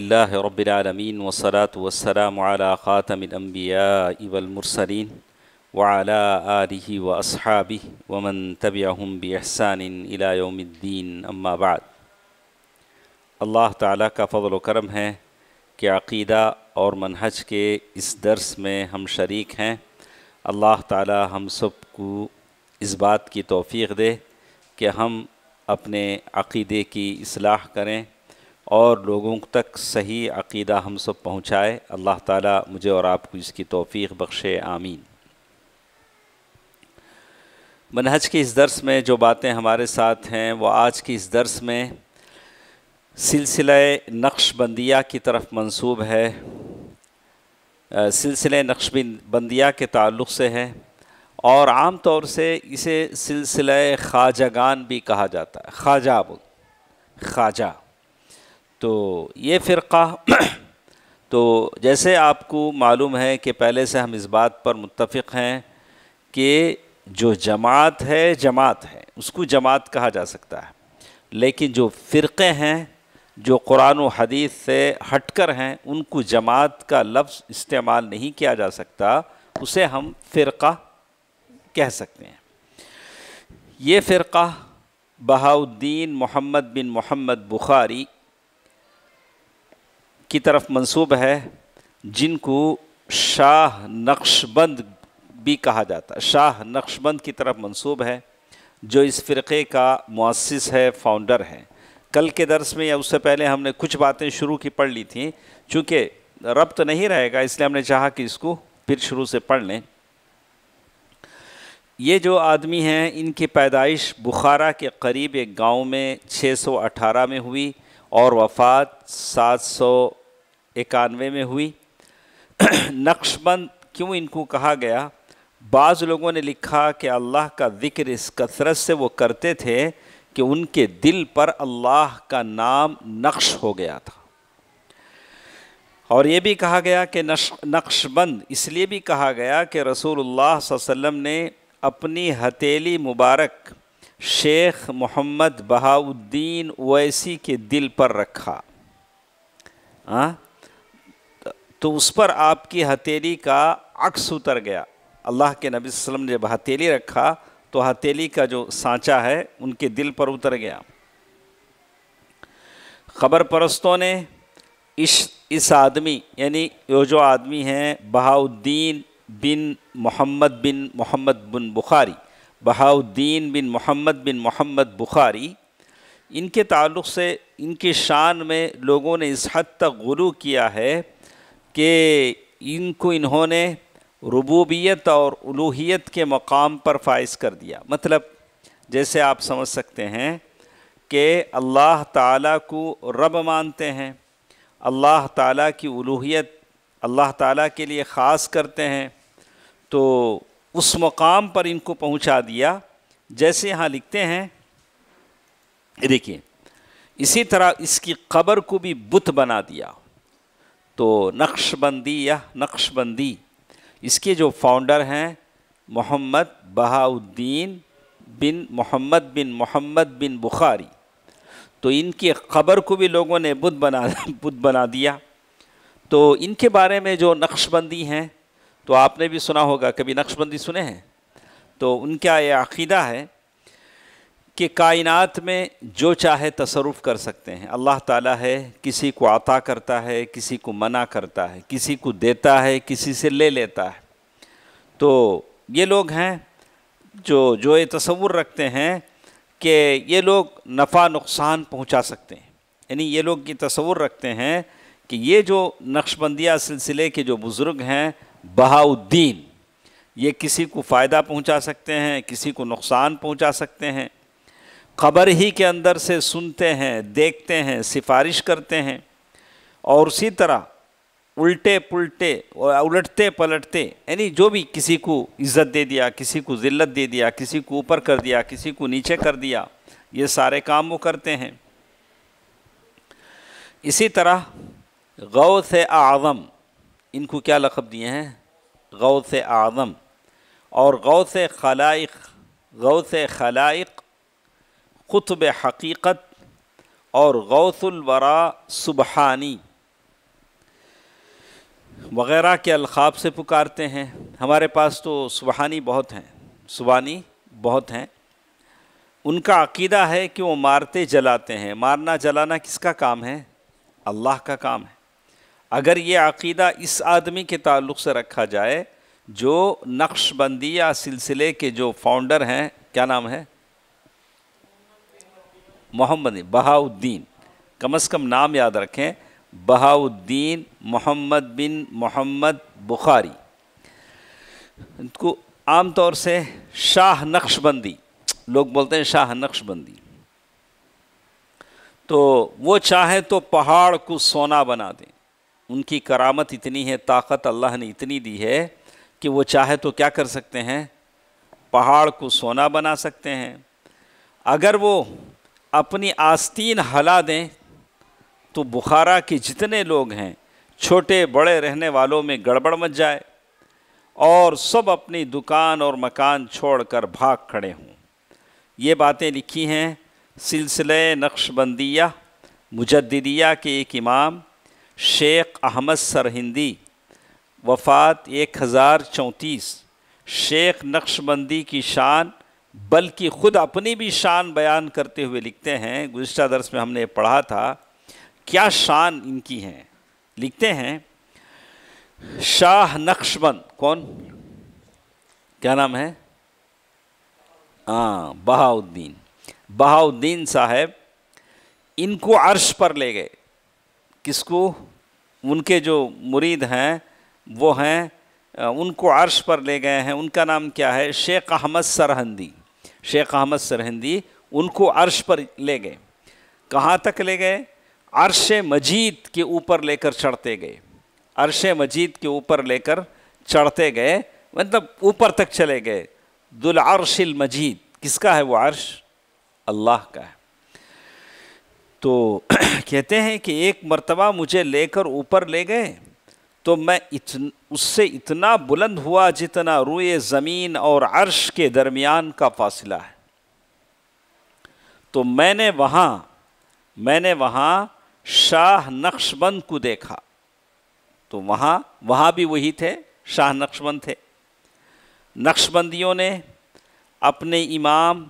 रबालमीन वसलात वसलाम ख़ातमबिया इवलमरसरीन वाला आलि व असहाबी वमन तबियाम बहसान इलायोमद्दीन अम्माबाद अल्लाह ताला का फ़ल करम है कि अक़ीदा और मनहज के इस दर्स में हम शरीक हैं अल्लाह ताला हम सब को इस बात की तोफ़ी दे कि हम अपने अक़ीदे की असलाह करें और लोगों तक सही अकीदा हम सब पहुँचाए अल्लाह ताला मुझे और आपको इसकी तोफ़ी बख्शे आमीन मनहज के इस दर्स में जो बातें हमारे साथ हैं वह आज की इस दर्स में सिलसिला नक्शबंदिया की तरफ मंसूब है सिलसिले नक्शबंदिया के ताल्लुक़ से है और आम तौर से इसे सिलसिला ख्वाजागान भी कहा जाता है ख्वाजा ख्वाजा तो ये फ़िरका तो जैसे आपको मालूम है कि पहले से हम इस बात पर मुतफ़ हैं कि जो जमात है जमात है उसको जमात कहा जा सकता है लेकिन जो फ़िरक़े हैं जो कुरान और हदीस से हटकर हैं उनको जमात का लफ्ज़ इस्तेमाल नहीं किया जा सकता उसे हम फ़िरका कह सकते हैं ये फ़िरका बहाउद्दीन मोहम्मद बिन मोहम्मद बुखारी की तरफ मंसूब है जिनको शाह नक्शबंद भी कहा जाता है शाह नक्शबंद की तरफ मंसूब है जो इस फ़िरक़े का मुसस है फाउंडर है कल के दरस में या उससे पहले हमने कुछ बातें शुरू की पढ़ ली थी चूँकि तो नहीं रहेगा इसलिए हमने चाहा कि इसको फिर शुरू से पढ़ लें ये जो आदमी हैं इनकी पैदाइश बुखारा के करीब एक गांव में 618 में हुई और वफ़ात सात सौ इक्यानवे में हुई नक्शबंद क्यों इनको कहा गया बाज़ लोगों ने लिखा कि अल्लाह का ज़िक्र इस कसरत से वो करते थे कि उनके दिल पर अल्लाह का नाम नक्श हो गया था और ये भी कहा गया कि नक्शबंद इसलिए भी कहा गया कि रसूलुल्लाह वसल्लम ने अपनी हथेली मुबारक शेख मोहम्मद बहाउद्दीन ओवैसी के दिल पर रखा आ? हाँ? तो उस पर आपकी हथेली का अक्स उतर गया अल्लाह के नबी वसम ने जब हथेली रखा तो हथेली का जो सांचा है उनके दिल पर उतर गया खबर परस्तों ने इस इस आदमी यानी वो जो आदमी हैं बहाउद्दीन बिन मोहम्मद बिन मोहम्मद बिन बुखारी बहाउद्दीन बिन मोहम्मद बिन मोहम्मद बुखारी इनके ताल्लुक़ से इनकी शान में लोगों ने इस हद तक गुरु किया है कि इनको इन्होंने रबूबियत और उलूहियत के मकाम पर फाइज कर दिया मतलब जैसे आप समझ सकते हैं कि अल्लाह ताला को रब मानते हैं अल्लाह ताला की उलूहियत अल्लाह ताला के लिए ख़ास करते हैं तो उस मकाम पर इनको पहुंचा दिया जैसे यहाँ लिखते हैं देखिए इसी तरह इसकी कब्र को भी बुत बना दिया तो नक्शबंदी या नक्शबंदी इसके जो फाउंडर हैं मोहम्मद बहाउद्दीन बिन मोहम्मद बिन मोहम्मद बिन बुखारी तो इनके ख़बर को भी लोगों ने बुद्ध बना बुद्ध बना दिया तो इनके बारे में जो नक्शबंदी हैं तो आपने भी सुना होगा कभी नक्शबंदी सुने हैं तो उनका यह अकीदा है कि कायनात में जो चाहे तसरुफ़ कर सकते हैं अल्लाह ताला है किसी को आता करता है किसी को मना करता है किसी को देता है किसी से ले लेता है तो ये लोग हैं जो जो ये तस्वुर रखते हैं कि ये लोग नफ़ा नुकसान पहुंचा सकते हैं यानी ये लोग ये तस्वुर रखते हैं कि ये जो नक्शबंदिया सिलसिले के जो बुज़ुर्ग हैं बहाउद्दीन ये किसी को फ़ायदा पहुंचा सकते हैं किसी को नुकसान पहुंचा सकते हैं ख़बर ही के अंदर से सुनते हैं देखते हैं सिफारिश करते हैं और उसी तरह उल्टे पुलटे और उलटते पलटते यानी जो भी किसी को इज़्ज़त दे दिया किसी को ज़िल्लत दे दिया किसी को ऊपर कर दिया किसी को नीचे कर दिया ये सारे काम वो करते हैं इसी तरह गौ से आज़म इनको क्या लक़ब दिए हैं गौ से आज़म और गौ से खलाइक गौ से खलाइक खुतब हकीक़त और गौसलवरा सुबहानी वग़ैरह के अलखाब से पुकारते हैं हमारे पास तो सुबहानी बहुत हैं सुबहानी बहुत हैं उनका अकीदा है कि वो मारते जलाते हैं मारना जलाना किसका काम है अल्लाह का काम है अगर ये अकीदा इस आदमी के ताल्लुक़ से रखा जाए जो नक्शबंदिया सिलसिले के जो फाउंडर हैं क्या नाम है मोहम्मद बहाउद्दीन कम अज़ कम नाम याद रखें बहाउद्दीन मोहम्मद बिन मोहम्मद बुखारी इनको आम तौर से शाह नक्शबंदी लोग बोलते हैं शाह नक्शबंदी तो वो चाहे तो पहाड़ को सोना बना दें उनकी करामत इतनी है ताकत अल्लाह ने इतनी दी है कि वो चाहे तो क्या कर सकते हैं पहाड़ को सोना बना सकते हैं अगर वो अपनी आस्तीन हला दें तो बुखारा के जितने लोग हैं छोटे बड़े रहने वालों में गड़बड़ मच जाए और सब अपनी दुकान और मकान छोड़कर भाग खड़े हों ये बातें लिखी हैं सिलसिले नक्शबंदिया मुजद्दिया के एक इमाम शेख अहमद सरहिंदी वफ़ात एक हज़ार चौंतीस शेख नक्शबंदी की शान बल्कि ख़ुद अपनी भी शान बयान करते हुए लिखते हैं गुज्त दर्स में हमने पढ़ा था क्या शान इनकी हैं लिखते हैं शाह नक्शबंद कौन क्या नाम है हाँ बहाउद्दीन बहाउद्दीन साहब इनको अर्श पर ले गए किसको उनके जो मुरीद हैं वो हैं उनको अर्श पर ले गए हैं उनका नाम क्या है शेख अहमद सरहंदी शेख अहमद सरहंदी उनको अर्श पर ले गए कहाँ तक ले गए अर्श मजीद के ऊपर लेकर चढ़ते गए अर्श मजीद के ऊपर लेकर चढ़ते गए मतलब ऊपर तक चले गए दुल अर्शिल मजीद किसका है वो अर्श अल्लाह का है तो कहते हैं कि एक मर्तबा मुझे लेकर ऊपर ले गए तो मैं इतन उससे इतना बुलंद हुआ जितना रुए ज़मीन और अर्श के दरमियान का फासला है तो मैंने वहाँ मैंने वहाँ शाह नक्शबंद को देखा तो वहाँ वहाँ भी वही थे शाह नक्शबंद थे नक्शबंदियों ने अपने इमाम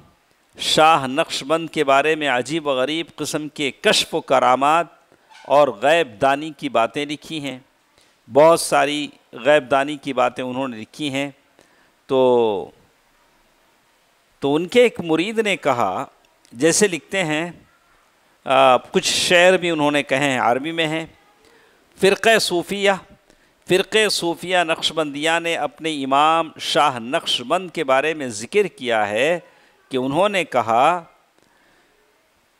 शाह नक्शबंद के बारे में अजीब गरीब कस्म के कशफ व करामात और गैब दानी की बातें लिखी हैं बहुत सारी गैब दानी की बातें उन्होंने लिखी हैं तो तो उनके एक मुरीद ने कहा जैसे लिखते हैं आ, कुछ शेर भी उन्होंने कहे हैं आर्मी में हैं फिर सूफिया फ़िर सूफिया नक्शबंदिया ने अपने इमाम शाह नक्शबंद के बारे में ज़िक्र किया है कि उन्होंने कहा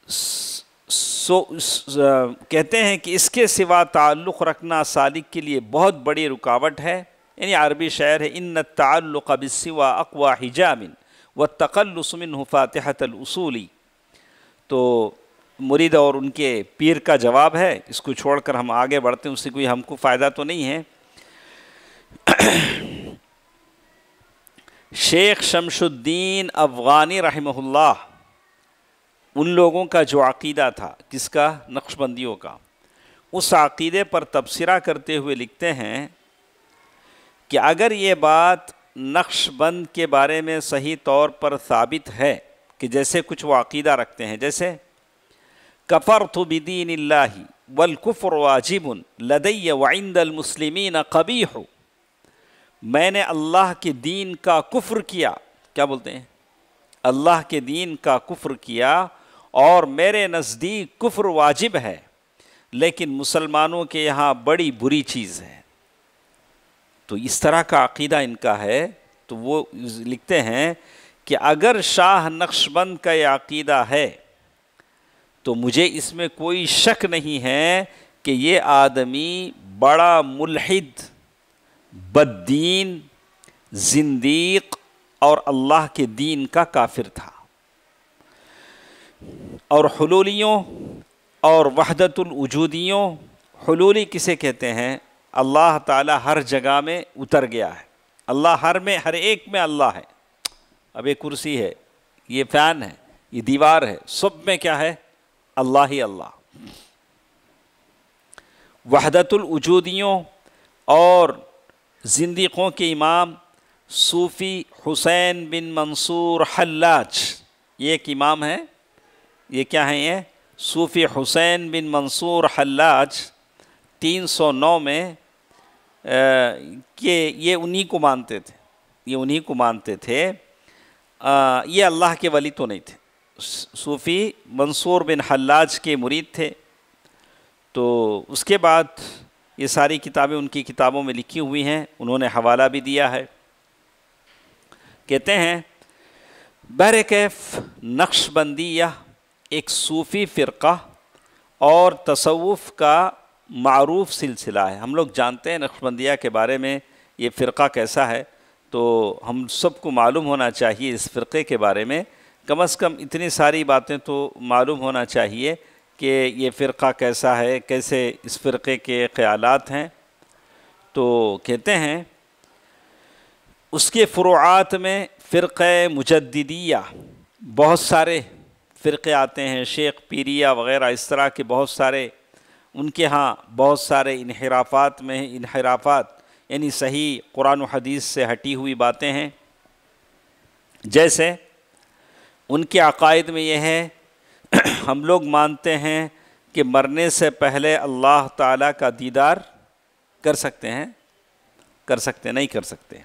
सो कहते हैं कि इसके सिवा ताल्लुक़ रखना सालिक के लिए बहुत बड़ी रुकावट है यानी अरबी शायर है इन ताल्लुक़ सिवा अकवा हिजामिन व तकलसमिन फ़ातहतलसूली तो मुरीद और उनके पीर का जवाब है इसको छोड़कर हम आगे बढ़ते हैं उससे कोई हमको फ़ायदा तो नहीं है शेख शमशुद्दीन अफ़गानी रहमहुल्ला उन लोगों का जो अकीदा था किसका नक्शबंदियों का उस अकीदे पर तबसरा करते हुए लिखते हैं कि अगर ये बात नक्शबंद के बारे में सही तौर पर साबित है कि जैसे कुछ वो अकीदा रखते हैं जैसे कफ़र तो बिदीन वलकुफ़र वाजिबन लदैय वाइंदल कबी हो मैंने अल्लाह के दीन का कुफ्र किया क्या बोलते हैं अल्लाह के दीन का कुफ्र किया और मेरे नज़दीक कुफ्र वाजिब है लेकिन मुसलमानों के यहाँ बड़ी बुरी चीज़ है तो इस तरह का अकीदा इनका है तो वो लिखते हैं कि अगर शाह नक्शबंद का यह अकीदा है तो मुझे इसमें कोई शक नहीं है कि ये आदमी बड़ा मुलहिद बद्दीन जिंदीक और अल्लाह के दीन का काफिर था और हलूलियों और वहदतुलवजूदियों हलूली किसे कहते हैं अल्लाह ताला हर जगह में उतर गया है अल्लाह हर में हर एक में अल्लाह है अब ये कुर्सी है ये फ़ैन है ये दीवार है सब में क्या है अल्लाह ही अल्लाह वहदतुलवजूदियों और जिंदों के इमाम सूफ़ी हुसैन बिन मंसूर हल्लाज ये एक इमाम है ये क्या है ये सूफ़ी हुसैन बिन मंसूर हल्लाज 309 में आ, के ये उन्हीं को मानते थे ये उन्हीं को मानते थे आ, ये अल्लाह के वली तो नहीं थे सूफ़ी मंसूर बिन हल्लाज के मुरीद थे तो उसके बाद ये सारी किताबें उनकी किताबों में लिखी हुई हैं उन्होंने हवाला भी दिया है कहते हैं बर कैफ नक्शबंदिया एक सूफ़ी फ़िरका और तसवुफ़ का मरूफ सिलसिला है हम लोग जानते हैं नक्शबंदिया के बारे में ये फ़िरका कैसा है तो हम सबको मालूम होना चाहिए इस फ़िरके के बारे में कम अज़ कम इतनी सारी बातें तो मालूम होना चाहिए कि ये फ़िरका कैसा है कैसे इस फ़िरक़े के ख़्याल हैं तो कहते हैं उसके फ़ुरुआत में फ़िरक़ मुजदिया बहुत सारे फ़िरक़े आते हैं शेख पीरिया वग़ैरह इस तरह के बहुत सारे उनके यहाँ बहुत सारे इनहराफात में इनहराफात यानी सही कुरान हदीस से हटी हुई बातें हैं जैसे उनके अकायद में यह है हम लोग मानते हैं कि मरने से पहले अल्लाह ताला का दीदार कर सकते हैं कर सकते नहीं कर सकते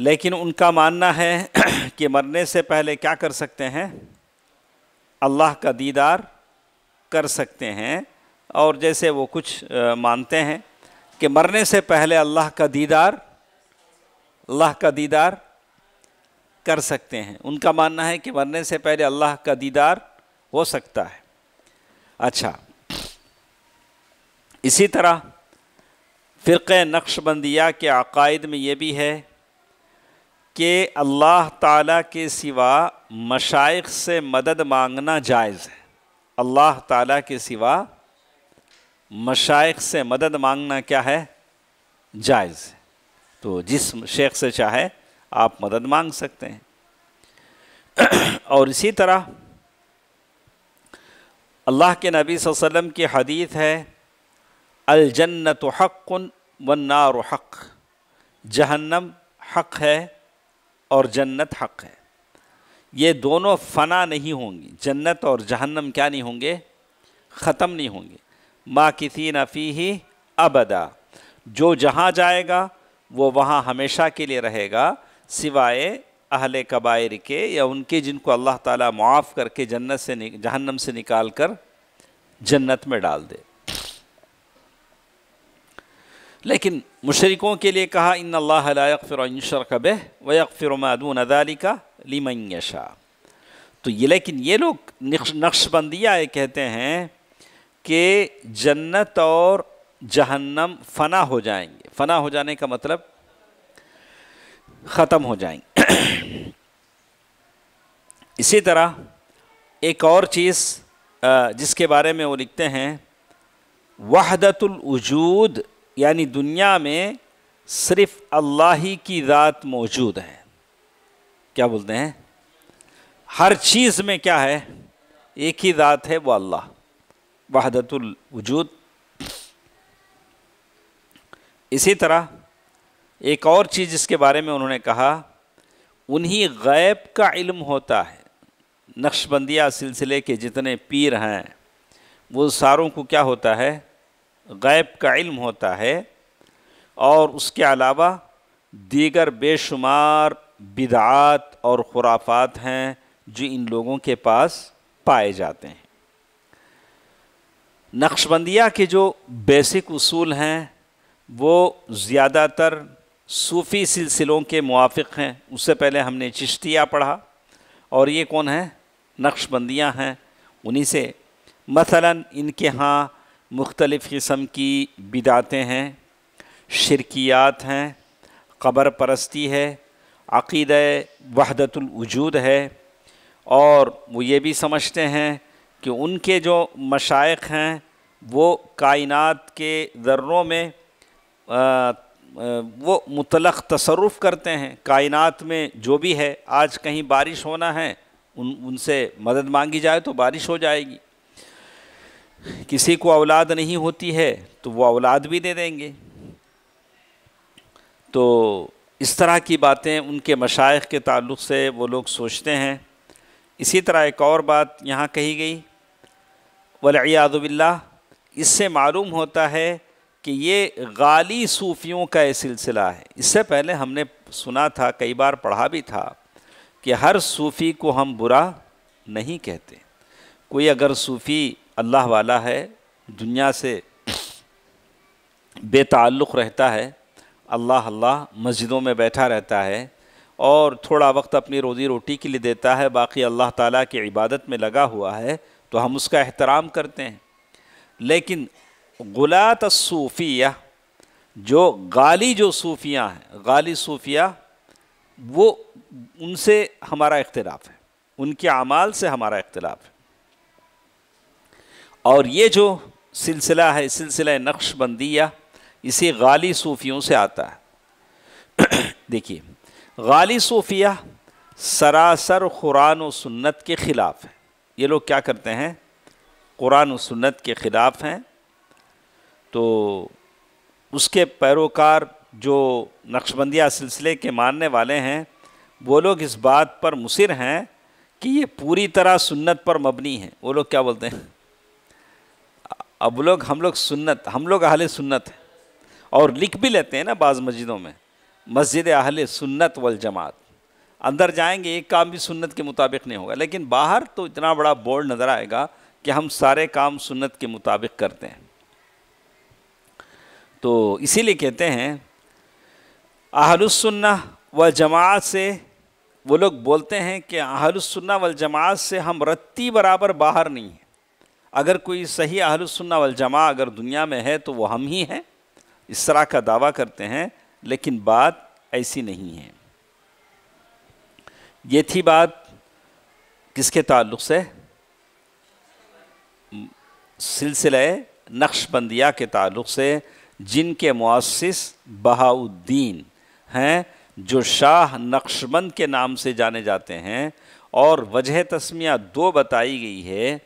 लेकिन उनका मानना है कि मरने से पहले क्या कर सकते हैं अल्लाह का दीदार कर सकते हैं और जैसे वो कुछ मानते हैं कि मरने से पहले अल्लाह का दीदार अल्लाह का दीदार कर सकते हैं उनका मानना है कि मरने से पहले अल्लाह का दीदार हो सकता है अच्छा इसी तरह फ़िरक़ नक्शबंदिया के अकायद में ये भी है कि अल्लाह ताला के सिवा मशाइ से मदद मांगना जायज़ है अल्लाह ताला के सिवा मशाइ से मदद मांगना क्या है जायज़ तो जिस शेख से चाहे आप मदद मांग सकते हैं और इसी तरह अल्लाह के नबी वसम की हदीत है अलजन्नत हक़ वन्नार हक़ जहन्नम हक़ है और जन्नत हक़ है ये दोनों फ़ना नहीं होंगी जन्नत और जहन्नम क्या नहीं होंगे ख़त्म नहीं होंगे माँ किसी नफ़ी ही अबदा जो जहाँ जाएगा वो वहाँ हमेशा के लिए रहेगा सिवाए अहल कबायर के या उनके जिनको अल्लाह ताला माफ़ करके जन्नत से जहन्नम से निकाल कर जन्नत में डाल दे लेकिन मुशरकों के लिए कहा इन अल्लाह लायक़िर कब वक़िर मदून का लिमयशा तो ये लेकिन ये लोग नक्शबंदिया कहते हैं कि जन्नत और जहन्नम फ़ना हो जाएंगे फ़ना हो जाने का मतलब ख़त्म हो जाएंगे इसी तरह एक और चीज़ जिसके बारे में वो लिखते हैं वहदतुलवजूद यानी दुनिया में सिर्फ़ अल्लाह ही की रात मौजूद है क्या बोलते हैं हर चीज़ में क्या है एक ही रात है वो अल्लाह वहदतुलजूद इसी तरह एक और चीज़ जिसके बारे में उन्होंने कहा उन्हीं गैब का इल्म होता है नक्शबंदिया सिलसिले के जितने पीर हैं वो सारों को क्या होता है गैब का इल्म होता है और उसके अलावा दीगर बेशुमार बिदात और ख़ुराफात हैं जो इन लोगों के पास पाए जाते हैं नक्शबंदिया के जो बेसिक उसूल हैं वो ज़्यादातर सूफ़ी सिलसिलों के मुआफ़ हैं उससे पहले हमने चिश्तिया पढ़ा और ये कौन है नक्शबंदियाँ हैं उन्हीं से मसला इनके यहाँ मुख्तलफ़ किस्म की बिदातें हैं शिरकियात हैं कबर परस्ती है अक़ीद वहदतुलवजूद है और वो ये भी समझते हैं कि उनके जो मशाइ हैं वो कायनत के जर्रों में वो मुतलक तसरुफ़ करते हैं कायनात में जो भी है आज कहीं बारिश होना है उन उनसे मदद मांगी जाए तो बारिश हो जाएगी किसी को औलाद नहीं होती है तो वो औलाद भी दे देंगे तो इस तरह की बातें उनके मशाइ के ताल्लुक से वो लोग सोचते हैं इसी तरह एक और बात यहाँ कही गई वलियादबिल्ला इससे मालूम होता है कि ये गाली सूफियों का ये सिलसिला है इससे पहले हमने सुना था कई बार पढ़ा भी था कि हर सूफ़ी को हम बुरा नहीं कहते कोई अगर सूफ़ी अल्लाह वाला है दुनिया से बेताल्लुक़ रहता है अल्लाह अल्लाह मस्जिदों में बैठा रहता है और थोड़ा वक्त अपनी रोज़ी रोटी के लिए देता है बाकी अल्लाह ताला की इबादत में लगा हुआ है तो हम उसका एहतराम करते हैं लेकिन गुलात सूफिया जो गाली जो सूफियाँ हैं गाली सूफिया वो उनसे हमारा इख्तलाफ है उनके अमाल से हमारा इख्तलाफ है और ये जो सिलसिला है सिलसिला नक्शबंदिया इसे गाली सूफियों से आता है देखिए गाली सूफिया सरासर कुरान व सुन्नत के ख़िलाफ़ है ये लोग क्या करते हैं कुरान व सुन्नत के ख़िलाफ़ हैं तो उसके पैरोकार जो नक्शबंदिया सिलसिले के मानने वाले हैं वो लोग इस बात पर मुसर हैं कि ये पूरी तरह सुन्नत पर मबनी है वो लोग क्या बोलते हैं अब लोग हम लोग सुन्नत हम लोग अहल सुन्नत हैं और लिख भी लेते हैं ना बाज़ मस्जिदों में मस्जिद अहले सुन्नत वल जमात अंदर जाएंगे एक काम भी सुन्नत के मुताबिक नहीं होगा लेकिन बाहर तो इतना बड़ा बोर्ड नज़र आएगा कि हम सारे काम सुन्नत के मुताबिक करते हैं तो इसीलिए कहते हैं आहलुसन्ना व जमात से वो लोग बोलते हैं कि आहलुसन्ना व जमात से हम रत्ती बराबर बाहर नहीं हैं अगर कोई सही आहलुसन्ना व जमा अगर दुनिया में है तो वो हम ही हैं इस तरह का दावा करते हैं लेकिन बात ऐसी नहीं है ये थी बात किसके ताल्लुक से सिलसिले नक्शबंदिया के ताल्लुक से जिनके मुआस बहाउद्दीन हैं जो शाह नक्शबंद के नाम से जाने जाते हैं और वजह तस्मिया दो बताई गई है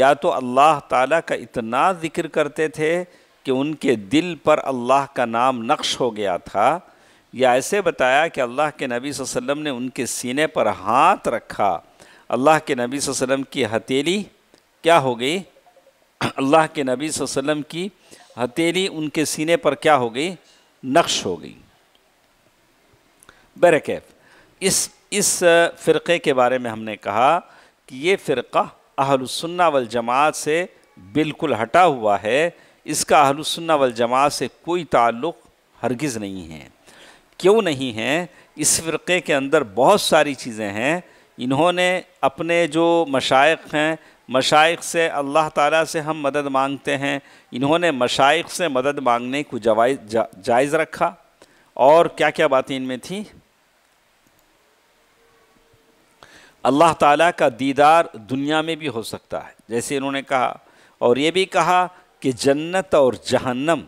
या तो अल्लाह ताला का इतना ज़िक्र करते थे कि उनके दिल पर अल्लाह का नाम नक्श हो गया था या ऐसे बताया कि अल्लाह के नबी वसल्लम ने उनके सीने पर हाथ रखा अल्लाह के नबी वसल्लम की हथेली क्या हो गई अल्लाह के नबी वसल्लम की हथेली उनके सीने पर क्या हो गई नक्श हो गई बरकैफ इस इस फ़िरक़े के बारे में हमने कहा कि ये फ़िरका अहलसन्ना वल जमात से बिल्कुल हटा हुआ है इसका अहलसन्ना वल जमात से कोई ताल्लुक़ हरगिज़ नहीं है क्यों नहीं है इस फ़िरक़े के अंदर बहुत सारी चीज़ें हैं इन्होंने अपने जो मशाइ हैं मशाइ से अल्लाह ताला से हम मदद मांगते हैं इन्होंने मशाइ से मदद मांगने को जवाइज जा, जायज़ रखा और क्या क्या बातें इनमें थी अल्लाह ताला का दीदार दुनिया में भी हो सकता है जैसे इन्होंने कहा और ये भी कहा कि जन्नत और जहन्नम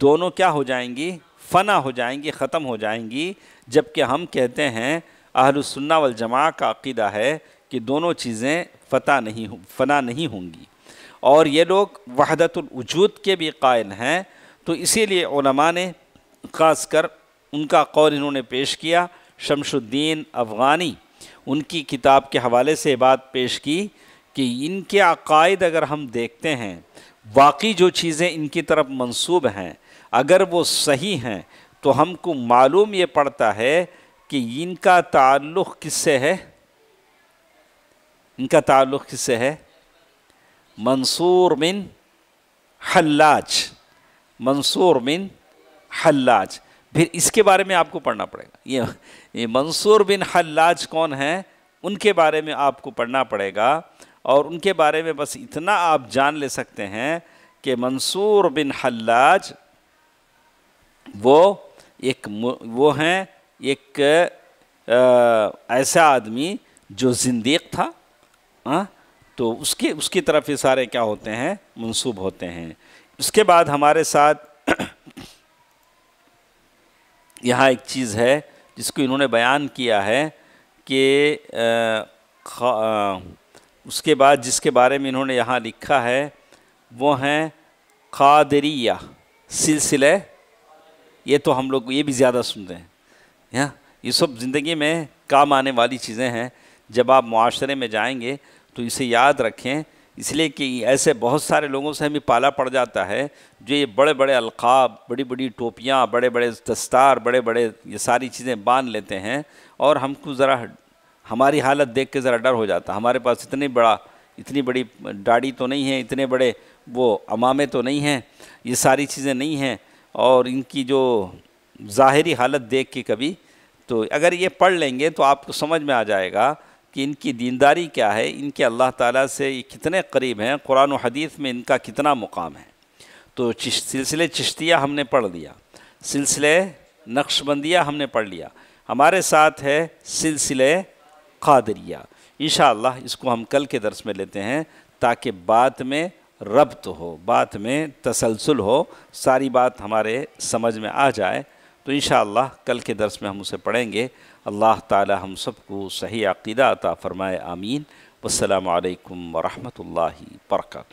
दोनों क्या हो जाएंगी फना हो जाएंगी ख़त्म हो जाएंगी जबकि हम कहते हैं अहलसन्ना वल का अकीदा है कि दोनों चीज़ें फता नहीं फना नहीं होंगी और ये लोग वहदतुलवजूद के भी कायल हैं तो इसीलिए ओलमा ने ख़ास कर उनका कौल इन्होंने पेश किया शमशुद्दीन अफ़गानी उनकी किताब के हवाले से बात पेश की कि इनके अकायद अगर हम देखते हैं वाकई जो चीज़ें इनकी तरफ मंसूब हैं अगर वो सही हैं तो हमको मालूम ये पड़ता है कि इनका ताल्लुक़ किससे है इनका ताल्लुक़ किससे है मंसूर मिन हल्लाज मंसूर मिन हल्लाज फिर इसके बारे में आपको पढ़ना पड़ेगा ये, ये मंसूर बिन हल्लाज कौन हैं उनके बारे में आपको पढ़ना पड़ेगा और उनके बारे में बस इतना आप जान ले सकते हैं कि मंसूर बिन हल्लाज वो एक वो हैं एक आ, ऐसा आदमी जो जिंदीक था हाँ तो उसकी उसकी तरफ ये सारे क्या होते हैं मनसूब होते हैं उसके बाद हमारे साथ यहाँ एक चीज़ है जिसको इन्होंने बयान किया है कि उसके बाद जिसके बारे में इन्होंने यहाँ लिखा है वो हैं कादरिया सिलसिले ये तो हम लोग ये भी ज़्यादा सुनते हैं यहाँ ये सब ज़िंदगी में काम आने वाली चीज़ें हैं जब आप मुआरे में जाएंगे तो इसे याद रखें इसलिए कि ऐसे बहुत सारे लोगों से हमें पाला पड़ जाता है जो ये बड़े बड़े अलक़ाब बड़ी बड़ी टोपियाँ बड़े बड़े दस्तार बड़े बड़े ये सारी चीज़ें बांध लेते हैं और हमको ज़रा हमारी हालत देख के ज़रा डर हो जाता है हमारे पास इतनी बड़ा इतनी बड़ी दाढ़ी तो नहीं है इतने बड़े वो अमामे तो नहीं हैं ये सारी चीज़ें नहीं हैं और इनकी जो ज़ाहरी हालत देख के कभी तो अगर ये पढ़ लेंगे तो आपको समझ में आ जाएगा कि इनकी दीनदारी क्या है इनके अल्लाह ताला से कितने करीब हैं कुरान हदीस में इनका कितना मुकाम है तो सिलसिले चिश्तिया हमने पढ़ लिया सिलसिले नक्शबंदिया हमने पढ़ लिया हमारे साथ है सिलसिले कादरिया इन इसको हम कल के दर्स में लेते हैं ताकि बात में रब्त हो बात में तसलसल हो सारी बात हमारे समझ में आ जाए तो इन कल के दर्स में हम उसे पढ़ेंगे अल्लाह ताला हम सबको सही अकीदा अता फ़रमाए आमीन वालकम वरहमल वर्का